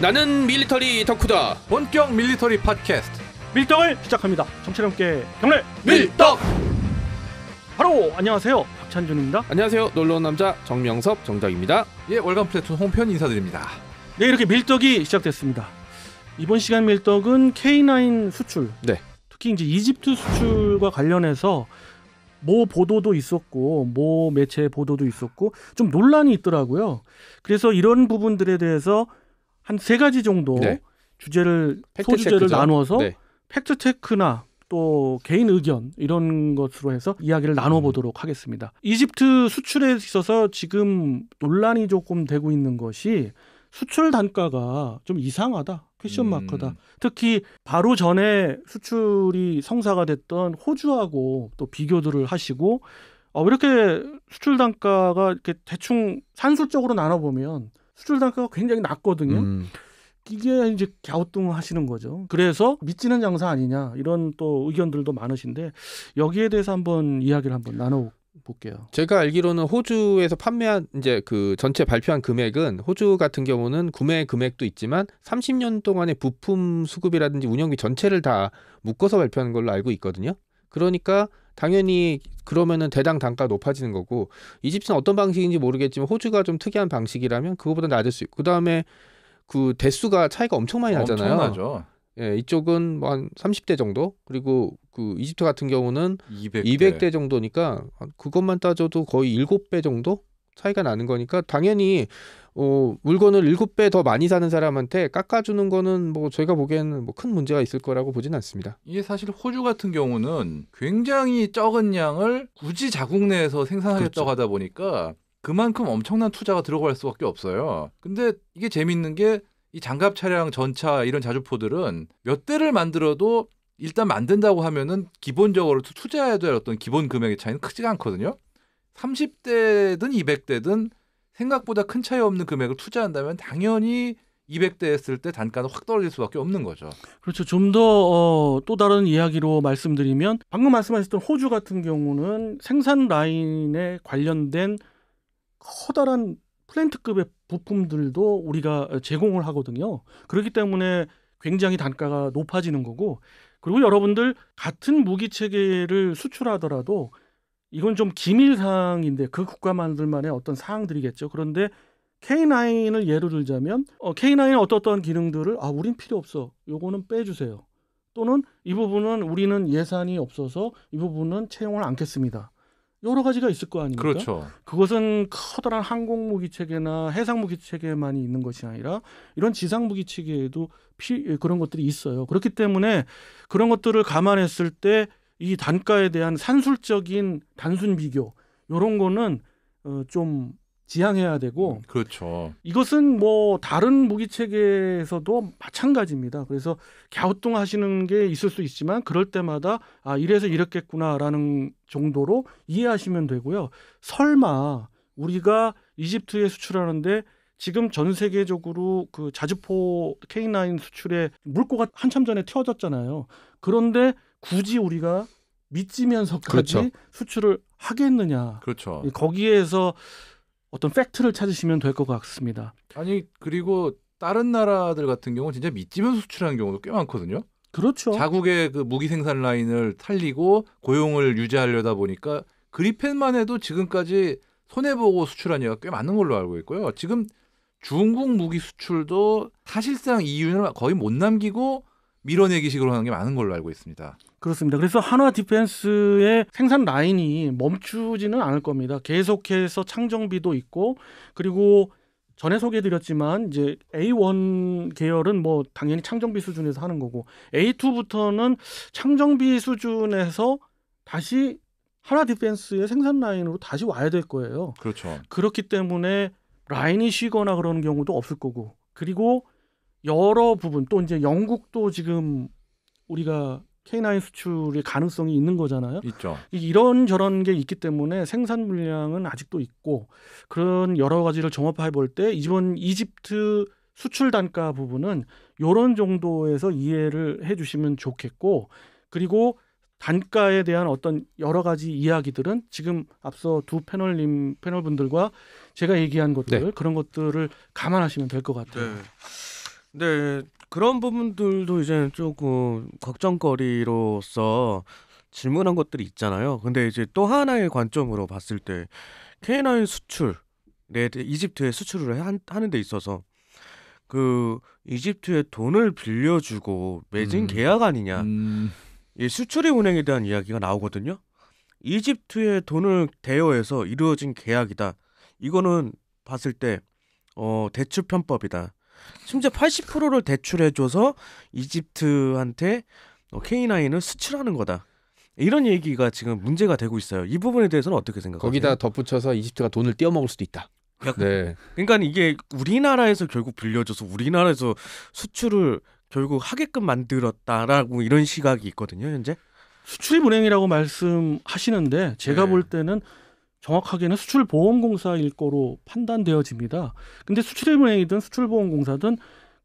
나는 밀리터리 덕후다. 본격 밀리터리 팟캐스트. 밀떡을 시작합니다. 정치력계 경례 밀떡. 바로 안녕하세요. 박찬준입니다. 안녕하세요. 놀러 온 남자 정명섭 정작입니다. 예, 월간 플래툰 홍편 인사드립니다. 네, 이렇게 밀떡이 시작됐습니다. 이번 시간 밀떡은 K9 수출. 네. 특히 이제 이집트 수출과 관련해서 모 보도도 있었고 모 매체 보도도 있었고 좀 논란이 있더라고요. 그래서 이런 부분들에 대해서 한세 가지 정도 네. 주제를 소주제를 나누어서 네. 팩트 체크나 또 개인 의견 이런 것으로 해서 이야기를 나눠보도록 하겠습니다. 이집트 수출에 있어서 지금 논란이 조금 되고 있는 것이 수출 단가가 좀 이상하다. 퀘션 마크다. 음. 특히 바로 전에 수출이 성사가 됐던 호주하고 또 비교들을 하시고 어, 이렇게 수출 단가가 이렇게 대충 산술적으로 나눠보면 수출 단가가 굉장히 낮거든요. 음. 이게 이제 갸우뚱 하시는 거죠. 그래서 믿지는 장사 아니냐 이런 또 의견들도 많으신데 여기에 대해서 한번 이야기를 한번 나눠 볼게요. 제가 알기로는 호주에서 판매한 이제 그 전체 발표한 금액은 호주 같은 경우는 구매 금액도 있지만 30년 동안의 부품 수급이라든지 운영비 전체를 다 묶어서 발표하는 걸로 알고 있거든요. 그러니까 당연히 그러면은 대당 단가 높아지는 거고 이집트는 어떤 방식인지 모르겠지만 호주가 좀 특이한 방식이라면 그거보다 낮을 수 있고 그다음에 그 대수가 차이가 엄청 많이 나잖아요. 엄청나죠. 예, 이쪽은 뭐한 30대 정도 그리고 그 이집트 같은 경우는 200대, 200대 정도니까 그것만 따져도 거의 7배 정도 차이가 나는 거니까 당연히 어, 물건을 일곱 배더 많이 사는 사람한테 깎아주는 거는 뭐 저희가 보기에는 뭐 큰 문제가 있을 거라고 보진 않습니다. 이게 사실 호주 같은 경우는 굉장히 적은 양을 굳이 자국 내에서 생산하겠다고 그렇죠. 하다 보니까 그만큼 엄청난 투자가 들어갈 수밖에 없어요. 근데 이게 재밌는 게 이 장갑 차량, 전차 이런 자주포들은 몇 대를 만들어도 일단 만든다고 하면은 기본적으로 투자해야 될 어떤 기본 금액의 차이는 크지가 않거든요. 30대든 200대든 생각보다 큰 차이 없는 금액을 투자한다면 당연히 200대 했을 때 단가는 확 떨어질 수밖에 없는 거죠. 그렇죠. 좀 더또 어, 다른 이야기로 말씀드리면 방금 말씀하셨던 호주 같은 경우는 생산 라인에 관련된 커다란 플랜트급의 부품들도 우리가 제공을 하거든요. 그렇기 때문에 굉장히 단가가 높아지는 거고 그리고 여러분들 같은 무기 체계를 수출하더라도 이건 좀 기밀 사항인데 그 국가만들만의 어떤 사항들이겠죠. 그런데 K9을 예로 들자면 어, K9의 어떤 기능들을 아 우린 필요 없어. 요거는 빼주세요. 또는 이 부분은 우리는 예산이 없어서 이 부분은 채용을 않겠습니다. 여러 가지가 있을 거 아닙니까? 그렇죠. 그것은 커다란 항공 무기 체계나 해상 무기 체계만이 있는 것이 아니라 이런 지상 무기 체계에도 피, 그런 것들이 있어요. 그렇기 때문에 그런 것들을 감안했을 때이 단가에 대한 산술적인 단순 비교 요런 거는 어, 좀 지향해야 되고 음, 그렇죠. 이것은 뭐 다른 무기 체계에서도 마찬가지입니다. 그래서 갸우뚱하시는 게 있을 수 있지만 그럴 때마다 아 이래서 이렇겠구나라는 정도로 이해하시면 되고요. 설마 우리가 이집트에 수출하는데 지금 전 세계적으로 그 자주포 K9 수출에 물꼬가 한참 전에 튀어졌잖아요. 그런데 굳이 우리가 미지면서까지 그렇죠. 수출을 하겠느냐. 그렇죠. 거기에서 어떤 팩트를 찾으시면 될 것 같습니다. 아니 그리고 다른 나라들 같은 경우는 진짜 미지면서 수출하는 경우도 꽤 많거든요. 그렇죠. 자국의 그 무기 생산 라인을 탈리고 고용을 유지하려다 보니까 그리펜만 해도 지금까지 손해 보고 수출한 얘가 꽤 많은 걸로 알고 있고요. 지금 중국 무기 수출도 사실상 이유는 거의 못 남기고 밀어내기식으로 하는 게 많은 걸로 알고 있습니다. 그렇습니다. 그래서 한화 디펜스의 생산 라인이 멈추지는 않을 겁니다. 계속해서 창정비도 있고 그리고 전에 소개해드렸지만 이제 A1 계열은 뭐 당연히 창정비 수준에서 하는 거고 A2부터는 창정비 수준에서 다시 하나 디펜스의 생산 라인으로 다시 와야 될 거예요. 그렇죠. 그렇기 때문에 라인이 쉬거나 그런 경우도 없을 거고 그리고 여러 부분 또 이제 영국도 지금 우리가 K9 수출의 가능성이 있는 거잖아요. 있죠. 이런 저런 게 있기 때문에 생산 물량은 아직도 있고 그런 여러 가지를 종합해 볼 때 이번 이집트 수출 단가 부분은 요런 정도에서 이해를 해 주시면 좋겠고 그리고 단가에 대한 어떤 여러 가지 이야기들은 지금 앞서 두 패널님 패널분들과 제가 얘기한 것들 네. 그런 것들을 감안하시면 될 것 같아요. 네. 네, 그런 부분들도 이제 조금 걱정거리로서 질문한 것들이 있잖아요. 근데 이제 또 하나의 관점으로 봤을 때 케이나의 수출, 네, 이집트에 수출을 한, 하는 데 있어서 그 이집트에 돈을 빌려주고 맺은 음. 계약 아니냐. 음. 이 수출입 운행에 대한 이야기가 나오거든요. 이집트에 돈을 대여해서 이루어진 계약이다. 이거는 봤을 때 어, 대출 편법이다. 심지어 80%를 대출해줘서 이집트한테 어, K9을 수출하는 거다. 이런 얘기가 지금 문제가 되고 있어요. 이 부분에 대해서는 어떻게 생각하세요? 거기다 덧붙여서 이집트가 돈을 떼어먹을 수도 있다. 그 네. 그러니까 이게 우리나라에서 결국 빌려줘서 우리나라에서 수출을 결국 하게끔 만들었다라고 이런 시각이 있거든요. 현재 수출입행이라고 말씀하시는데 제가 네. 볼 때는 정확하게는 수출보험공사 일거로 판단되어집니다. 근데 수출은행이든 수출보험공사든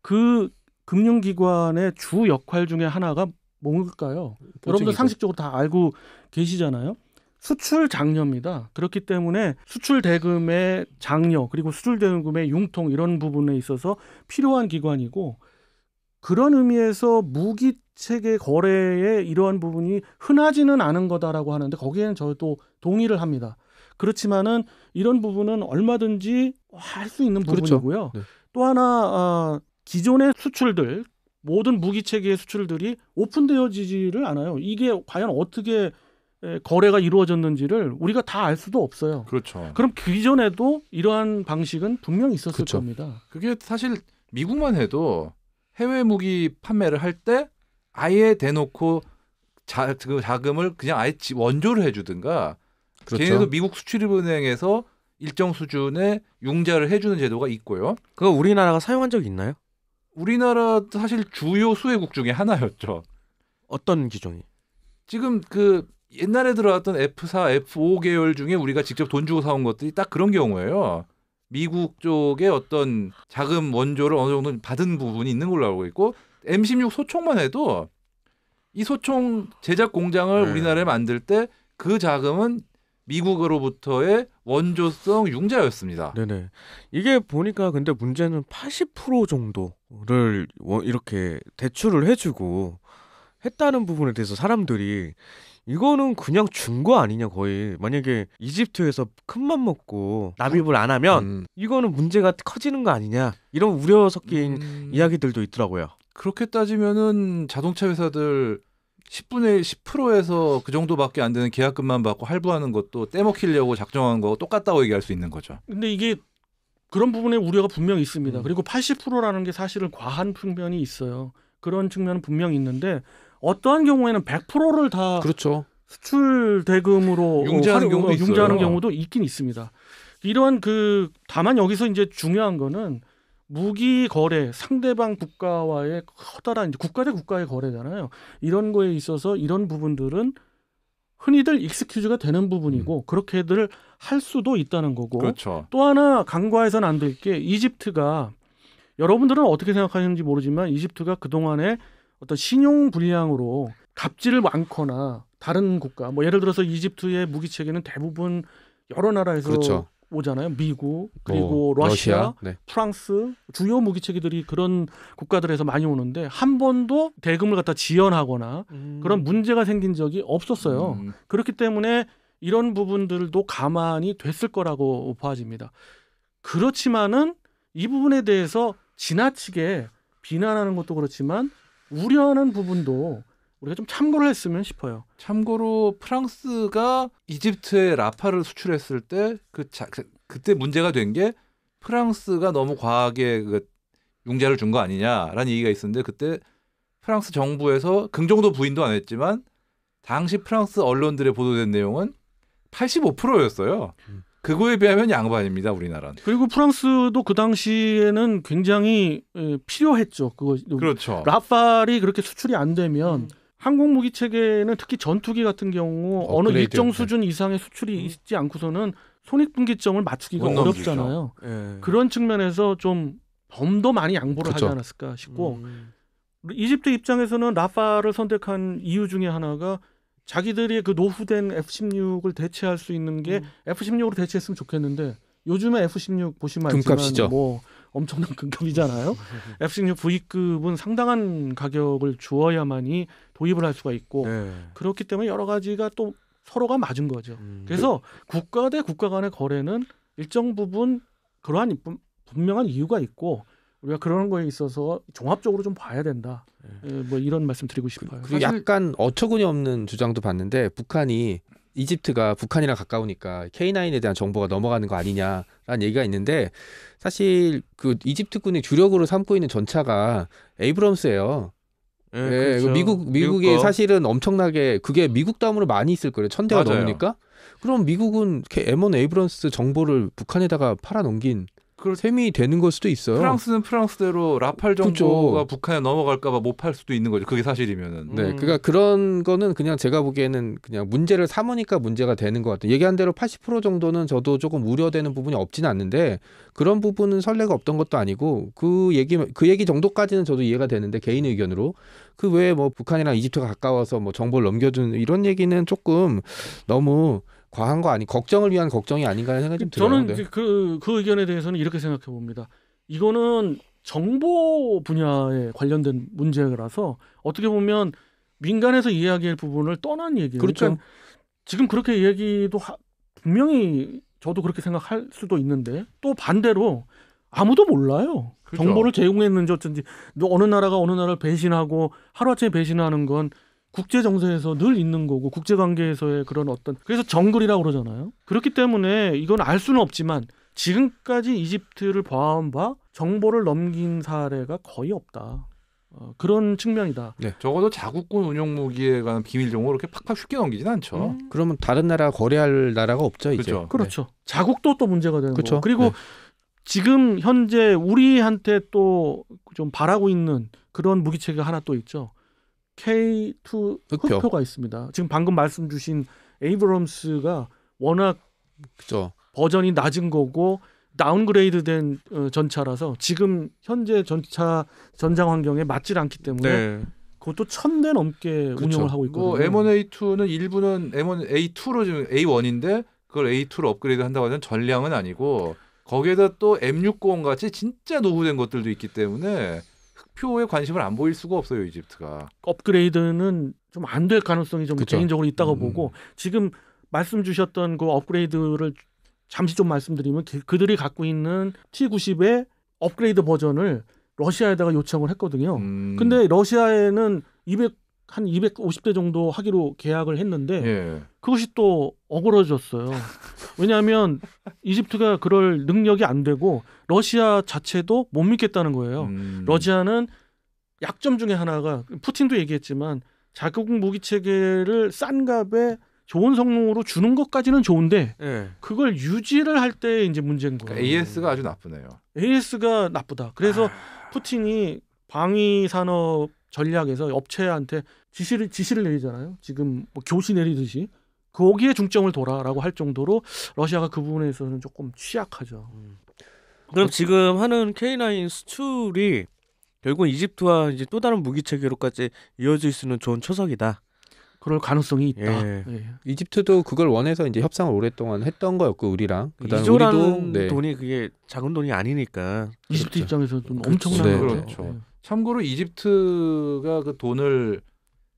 그 금융기관의 주 역할 중에 하나가 뭘까요? 여러분들 상식적으로 다 알고 계시잖아요. 수출 장려입니다. 그렇기 때문에 수출 대금의 장려 그리고 수출 대금의 융통 이런 부분에 있어서 필요한 기관이고 그런 의미에서 무기 체계 거래의 이러한 부분이 흔하지는 않은 거다라고 하는데 거기에는 저도 동의를 합니다. 그렇지만은 이런 부분은 얼마든지 할 수 있는 그렇죠. 부분이고요. 그렇죠. 네. 또 하나 어, 기존의 수출들 모든 무기 체계의 수출들이 오픈되어지지를 않아요. 이게 과연 어떻게 거래가 이루어졌는지를 우리가 다 알 수도 없어요. 그렇죠. 그럼 기존에도 그 이러한 방식은 분명히 있었을 그렇죠. 겁니다. 그게 사실 미국만 해도 해외 무기 판매를 할 때 아예 대놓고 자, 그 자금을 그냥 아예 원조를 해주든가 그렇죠. 걔네도 미국 수출입은행에서 일정 수준의 융자를 해주는 제도가 있고요. 그거 우리나라가 사용한 적이 있나요? 우리나라 사실 주요 수혜국 중에 하나였죠. 어떤 기종이 지금 그 옛날에 들어왔던 F4, F5 계열 중에 우리가 직접 돈 주고 사온 것들이 딱 그런 경우예요. 미국 쪽의 어떤 자금 원조를 어느 정도 받은 부분이 있는 걸로 알고 있고 M16 소총만 해도 이 소총 제작 공장을 네. 우리나라에 만들 때 그 자금은 미국으로부터의 원조성 융자였습니다. 네네. 이게 보니까 근데 문제는 80% 정도를 이렇게 대출을 해주고 했다는 부분에 대해서 사람들이 이거는 그냥 준 거 아니냐 거의 만약에 이집트에서 큰맘 먹고 남입을 안 하면 음. 이거는 문제가 커지는 거 아니냐 이런 우려 섞인 음. 이야기들도 있더라고요. 그렇게 따지면은 자동차 회사들 10분의 10%에서 그 정도밖에 안 되는 계약금만 받고 할부하는 것도 떼먹히려고 작정한 거 똑같다고 얘기할 수 있는 거죠. 근데 이게 그런 부분에 우려가 분명 있습니다. 음. 그리고 80%라는 게 사실은 과한 측면이 있어요. 그런 측면은 분명히 있는데 어떠한 경우에는 100%를 다 그렇죠. 수출 대금으로 융자하는, 경우도, 어, 융자하는 경우도 있긴 있습니다. 이러한그 다만 여기서 이제 중요한 거는 무기 거래 상대방 국가와의 커다란 국가 대 국가의 거래잖아요. 이런 거에 있어서 이런 부분들은 흔히들 익스큐즈가 되는 부분이고 음. 그렇게들 할 수도 있다는 거고 그렇죠. 또 하나 간과해서는 안 될 게 이집트가 여러분들은 어떻게 생각하시는지 모르지만 이집트가 그동안에 어떤 신용 불량으로 갑질을 많거나 다른 국가 뭐 예를 들어서 이집트의 무기 체계는 대부분 여러 나라에서 그렇죠. 오잖아요. 미국 뭐 그리고 뭐, 러시아, 러시아 네. 프랑스 주요 무기 체계들이 그런 국가들에서 많이 오는데 한 번도 대금을 갖다 지연하거나 음. 그런 문제가 생긴 적이 없었어요. 음. 그렇기 때문에 이런 부분들도 가만히 됐을 거라고 봐집니다 그렇지만은 이 부분에 대해서 지나치게 비난하는 것도 그렇지만 우려하는 부분도 우리가 좀 참고를 했으면 싶어요. 참고로 프랑스가 이집트에 라파를 수출했을 때그 그, 그때 문제가 된 게 프랑스가 너무 과하게 그 융자를 준 거 아니냐라는 얘기가 있었는데 그때 프랑스 정부에서 긍정도 부인도 안 했지만 당시 프랑스 언론들에 보도된 내용은 85%였어요. 음. 그거에 비하면 양반입니다 우리나라는. 그리고 프랑스도 그 당시에는 굉장히 필요했죠. 그거 그렇죠. 라팔이 그렇게 수출이 안 되면 음. 항공 무기 체계는 특히 전투기 같은 경우 어느 일정 수준 이상의 수출이 음. 있지 않고서는 손익분기점을 맞추기가 어렵잖아요. 예. 그런 측면에서 좀 범도 많이 양보를 그쵸. 하지 않았을까 싶고 음. 이집트 입장에서는 라파를 선택한 이유 중에 하나가 자기들이 그 노후된 F16을 대체할 수 있는 게 음. F16으로 대체했으면 좋겠는데 요즘에 F16 보시면 금값이뭐 엄청난 금값이잖아요. F16 V급은 상당한 가격을 주어야만이 도입을 할 수가 있고 네. 그렇기 때문에 여러 가지가 또 서로가 맞은 거죠. 음. 그래서 국가 대 국가 간의 거래는 일정 부분 그러한 분명한 이유가 있고 우리가 그런 거에 있어서 종합적으로 좀 봐야 된다. 예. 예, 뭐 이런 말씀 드리고 그, 싶어요. 그리고 약간 어처구니 없는 주장도 봤는데 북한이 이집트가 북한이랑 가까우니까 K9에 대한 정보가 넘어가는 거 아니냐라는 얘기가 있는데 사실 그 이집트군이 주력으로 삼고 있는 전차가 에이브럼스예요. 네, 네 그렇죠. 그 미국 미국이 미국 사실은 엄청나게 그게 미국 다음으로 많이 있을 거예요. 천 대가 넘으니까. 그럼 미국은 M1 에이브런스 정보를 북한에다가 팔아넘긴 그럴 셈이 되는 걸 수도 있어요. 프랑스는 프랑스대로 라팔 정도가 그쵸. 북한에 넘어갈까봐 못 팔 수도 있는 거죠. 그게 사실이면은. 네, 음. 그러니까 그런 거는 그냥 제가 보기에는 그냥 문제를 삼으니까 문제가 되는 것 같아요. 얘기한 대로 80% 정도는 저도 조금 우려되는 부분이 없진 않는데 그런 부분은 설레가 없던 것도 아니고 그 얘기 그 얘기 정도까지는 저도 이해가 되는데 개인 의견으로 그 외에 뭐 북한이랑 이집트가 가까워서 뭐 정보를 넘겨준 이런 얘기는 조금 너무 과한 거 아니 걱정을 위한 걱정이 아닌가 하는 생각이 좀 들어요. 저는 그, 그 의견에 대해서는 이렇게 생각해 봅니다. 이거는 정보 분야에 관련된 문제라서 어떻게 보면 민간에서 이야기할 부분을 떠난 얘기예요. 그렇죠. 그러니까 지금 그렇게 얘기도 하, 분명히 저도 그렇게 생각할 수도 있는데 또 반대로 아무도 몰라요. 그렇죠. 정보를 제공했는지 어쩐지 어느 나라가 어느 나라를 배신하고 하루아침에 배신하는 건 국제 정세에서 늘 있는 거고 국제 관계에서의 그런 어떤 그래서 정글이라고 그러잖아요. 그렇기 때문에 이건 알 수는 없지만 지금까지 이집트를 봐한바 정보를 넘긴 사례가 거의 없다. 어, 그런 측면이다. 네, 적어도 자국군 운용 무기에 관한 비밀 정보 이렇게 팍팍 쉽게 넘기진 않죠. 음. 그러면 다른 나라 거래할 나라가 없죠 이제. 그렇죠. 그렇죠. 네. 자국도 또 문제가 되는 그렇죠. 거고. 그리고 네. 지금 현재 우리한테 또 좀 바라고 있는 그런 무기체계가 하나 또 있죠. K2 흑표. 흑표가 있습니다. 지금 방금 말씀 주신 에이브럼스가 워낙 그쵸. 버전이 낮은 거고 다운그레이드된 어, 전차라서 지금 현재 전차 전장 환경에 맞질 않기 때문에 네. 그것도 천대 넘게 그쵸. 운영을 하고 있거든요. 뭐 M1A2는 일부는 M1A2로 지금 A1인데 그걸 A2로 업그레이드 한다고 하는 전량은 아니고 거기에다 또 M60 같이 진짜 노후된 것들도 있기 때문에 흑표에 관심을 안 보일 수가 없어요 이집트가. 업그레이드는 좀 안 될 가능성이 좀 그쵸? 개인적으로 있다고 음. 보고 지금 말씀 주셨던 그 업그레이드를 잠시 좀 말씀드리면 그, 그들이 갖고 있는 T90의 업그레이드 버전을 러시아에다가 요청을 했거든요. 음. 근데 러시아에는 200한 250대 정도 하기로 계약을 했는데 예. 그것이 또 어그러졌어요. 왜냐하면 이집트가 그럴 능력이 안 되고 러시아 자체도 못 믿겠다는 거예요. 음. 러시아는 약점 중에 하나가 푸틴도 얘기했지만 자국 무기 체계를 싼 값에 좋은 성능으로 주는 것까지는 좋은데 예. 그걸 유지를 할 때 이제 문제인 거예요. 그러니까 AS가 아주 나쁘네요. AS가 나쁘다. 그래서 아... 푸틴이 방위 산업 전략에서 업체한테 지시를 지시를 내리잖아요. 지금 뭐 교시 내리듯이 거기에 중점을 둬라라고 할 정도로 러시아가 그 부분에 있어서는 조금 취약하죠. 음. 그럼 지금 하는 K9 수출이 결국 이집트와 이제 또 다른 무기 체계로까지 이어질 수 있는 좋은 초석이다. 그럴 가능성이 있다. 예. 예. 이집트도 그걸 원해서 이제 협상을 오랫동안 했던 거였고 그 우리랑 그다음에 우리도 네. 돈이 그게 작은 돈이 아니니까 이집트 그렇죠. 입장에서좀 그렇죠. 엄청난 거죠. 네. 그렇죠. 예. 참고로 이집트가 그 돈을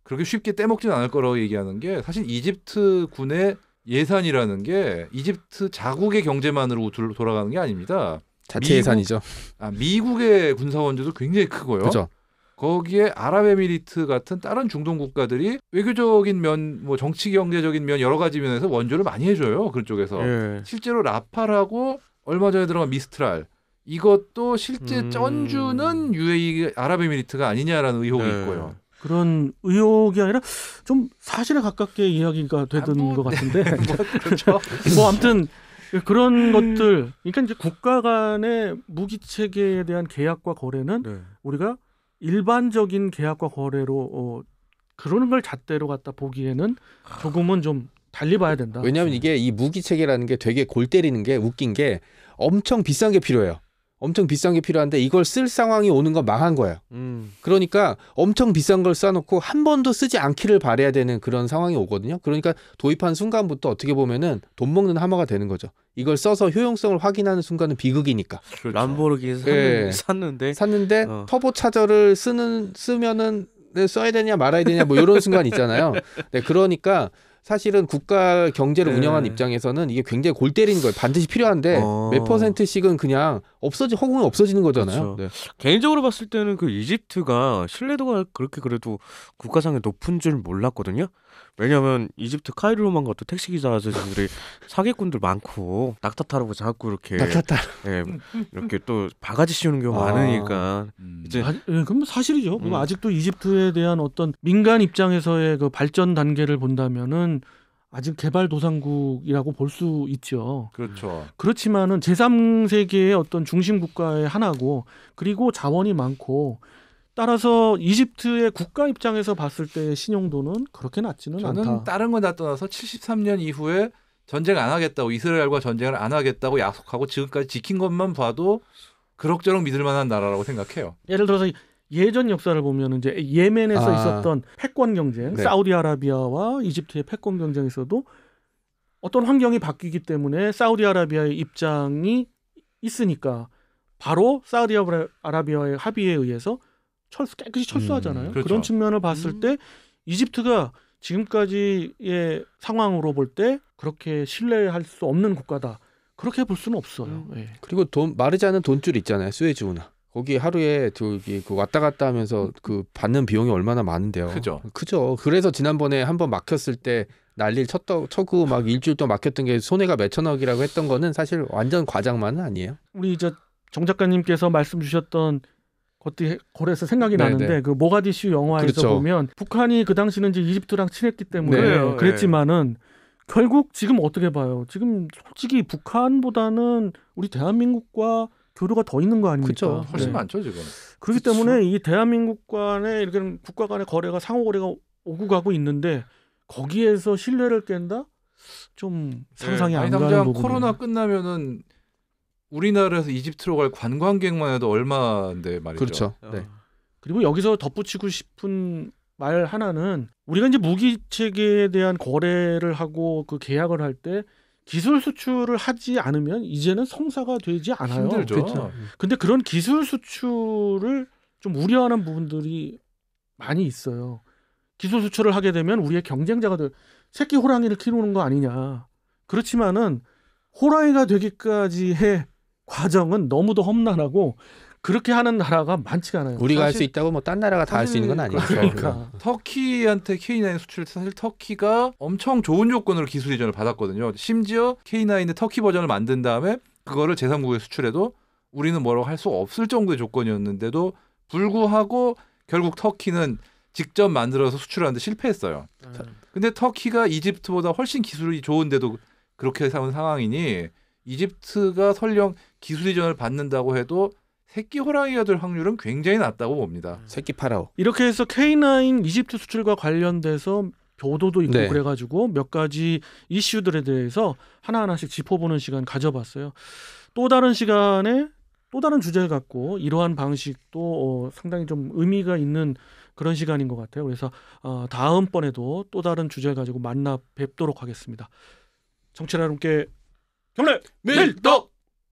그렇게 쉽게 떼먹진 않을 거라고 얘기하는 게 사실 이집트 군의 예산이라는 게 이집트 자국의 경제만으로 돌아가는 게 아닙니다. 자체 미국, 예산이죠. 아, 미국의 군사 원조도 굉장히 크고요. 그렇죠. 거기에 아랍에미리트 같은 다른 중동 국가들이 외교적인 면, 뭐 정치 경제적인 면 여러 가지 면에서 원조를 많이 해줘요. 그쪽에서 예. 실제로 라팔하고 얼마 전에 들어간 미스트랄 이것도 실제 음. 전주는 UAE 아랍에미리트가 아니냐라는 의혹이 네. 있고요. 그런 의혹이 아니라 좀 사실에 가깝게 이야기가 되던 아, 뭐, 것 네. 같은데. 네. 뭐, 그렇죠. 뭐 아무튼 그런 것들 그러니까 이제 국가 간의 무기 체계에 대한 계약과 거래는 네. 우리가 일반적인 계약과 거래로 어, 그러는 걸 잣대로 갖다 보기에는 조금은 좀 달리 봐야 된다. 왜냐하면 이게 이 무기 체계라는 게 되게 골 때리는 게 웃긴 게 엄청 비싼 게 필요해요. 엄청 비싼 게 필요한데 이걸 쓸 상황이 오는 건 망한 거예요. 음. 그러니까 엄청 비싼 걸 싸놓고 한 번도 쓰지 않기를 바래야 되는 그런 상황이 오거든요. 그러니까 도입한 순간부터 어떻게 보면은 돈 먹는 하마가 되는 거죠. 이걸 써서 효용성을 확인하는 순간은 비극이니까. 그렇죠. 람보르기 예. 샀는데 예. 샀는데, 샀는데 어. 터보 차저를 쓰는 쓰면은 네, 써야 되냐 말아야 되냐 뭐 이런 순간 있잖아요. 네, 그러니까 사실은 국가 경제를 네. 운영하는 입장에서는 이게 굉장히 골 때리는 거예요. 반드시 필요한데 어. 몇 퍼센트씩은 그냥 없어지 허공이 없어지는 거잖아요. 그렇죠. 네. 개인적으로 봤을 때는 그 이집트가 신뢰도가 그렇게 그래도 국가상에 높은 줄 몰랐거든요. 왜냐면 이집트 카이로만 가도 택시 기사 아저씨들이 사기꾼들 많고 낙타 타라고 자꾸 이렇게 낙타 타 예, 이렇게 또 바가지 씌우는 경우가 아, 많으니까 음. 이제 아, 예, 뭐 그럼 사실이죠. 음. 아직도 이집트에 대한 어떤 민간 입장에서의 그 발전 단계를 본다면은 아직 개발도상국이라고 볼 수 있죠. 그렇죠. 그렇지만은 제3세계의 어떤 중심 국가의 하나고 그리고 자원이 많고 따라서 이집트의 국가 입장에서 봤을 때 신용도는 그렇게 낮지는 저는 않다. 다른 건 다 떠나서 73년 이후에 전쟁 안 하겠다고 이스라엘과 전쟁을 안 하겠다고 약속하고 지금까지 지킨 것만 봐도 그럭저럭 믿을 만한 나라라고 생각해요. 예를 들어서 예전 역사를 보면 이제 예멘에서 아. 있었던 패권 경쟁, 네. 사우디아라비아와 이집트의 패권 경쟁에서도 어떤 환경이 바뀌기 때문에 사우디아라비아의 입장이 있으니까 바로 사우디아라비아의 합의에 의해서 철수 깨끗이 철수하잖아요. 음, 그렇죠. 그런 측면을 봤을 음. 때 이집트가 지금까지의 상황으로 볼 때 그렇게 신뢰할 수 없는 국가다. 그렇게 볼 수는 없어요. 음. 예. 그리고 돈 마르지 않은 돈줄 있잖아요. 스웨즈 운하. 거기 하루에 저기 그 왔다 갔다 하면서 그 받는 비용이 얼마나 많은데요. 그죠. 그죠. 그래서 지난번에 한번 막혔을 때 난리를 쳤다 쳐고 막 일주일 동안 막혔던 게 손해가 몇천억이라고 했던 거는 사실 완전 과장만은 아니에요. 우리 이제 정 작가님께서 말씀 주셨던 어떻게 거래서 생각이 네네. 나는데 그 모가디슈 영화에서 그렇죠. 보면 북한이 그 당시는 이제 이집트랑 친했기 때문에 네. 그랬지만은 결국 지금 어떻게 봐요? 지금 솔직히 북한보다는 우리 대한민국과 교류가 더 있는 거 아닙니까? 그렇죠. 훨씬 네. 많죠 지금. 그렇기 그쵸. 때문에 이 대한민국 간의 이렇게 국가 간의 거래가 상호 거래가 오고 가고 있는데 거기에서 신뢰를 깬다? 좀 네. 상상이 네. 안 아니, 가는 부분. 코로나 끝나면은 우리나라에서 이집트로 갈 관광객만 해도 얼마인데 말이죠. 그렇죠. 어. 네. 그리고 여기서 덧붙이고 싶은 말 하나는 우리가 이제 무기 체계에 대한 거래를 하고 그 계약을 할 때 기술 수출을 하지 않으면 이제는 성사가 되지 않아요. 힘들죠. 그렇죠. 근데 그런 기술 수출을 좀 우려하는 부분들이 많이 있어요. 기술 수출을 하게 되면 우리의 경쟁자가 될 새끼 호랑이를 키우는 거 아니냐. 그렇지만은 호랑이가 되기까지 해 과정은 너무도 험난하고 그렇게 하는 나라가 많지가 않아요. 우리가 할 수 있다고 뭐딴 나라가 다 할 수 있는 건 아니죠. 그러니까 네. 터키한테 K9 수출 사실 터키가 엄청 좋은 조건으로 기술 이전을 받았거든요. 심지어 K9의 터키 버전을 만든 다음에 그거를 제3국에 수출해도 우리는 뭐라고 할 수 없을 정도의 조건이었는데도 불구하고 결국 터키는 직접 만들어서 수출하는데 실패했어요. 음. 근데 터키가 이집트보다 훨씬 기술이 좋은데도 그렇게 사는 상황이니 이집트가 설령 기술이전을 받는다고 해도 새끼 호랑이가 될 확률은 굉장히 낮다고 봅니다. 음. 새끼 파라오. 이렇게 해서 K9 이집트 수출과 관련돼서 보도도 있고 네. 그래가지고 몇 가지 이슈들에 대해서 하나하나씩 짚어보는 시간 가져봤어요. 또 다른 시간에 또 다른 주제를 갖고 이러한 방식도 어, 상당히 좀 의미가 있는 그런 시간인 것 같아요. 그래서 어, 다음번에도 또 다른 주제를 가지고 만나 뵙도록 하겠습니다. 정치라 여러분께 경례 밀떡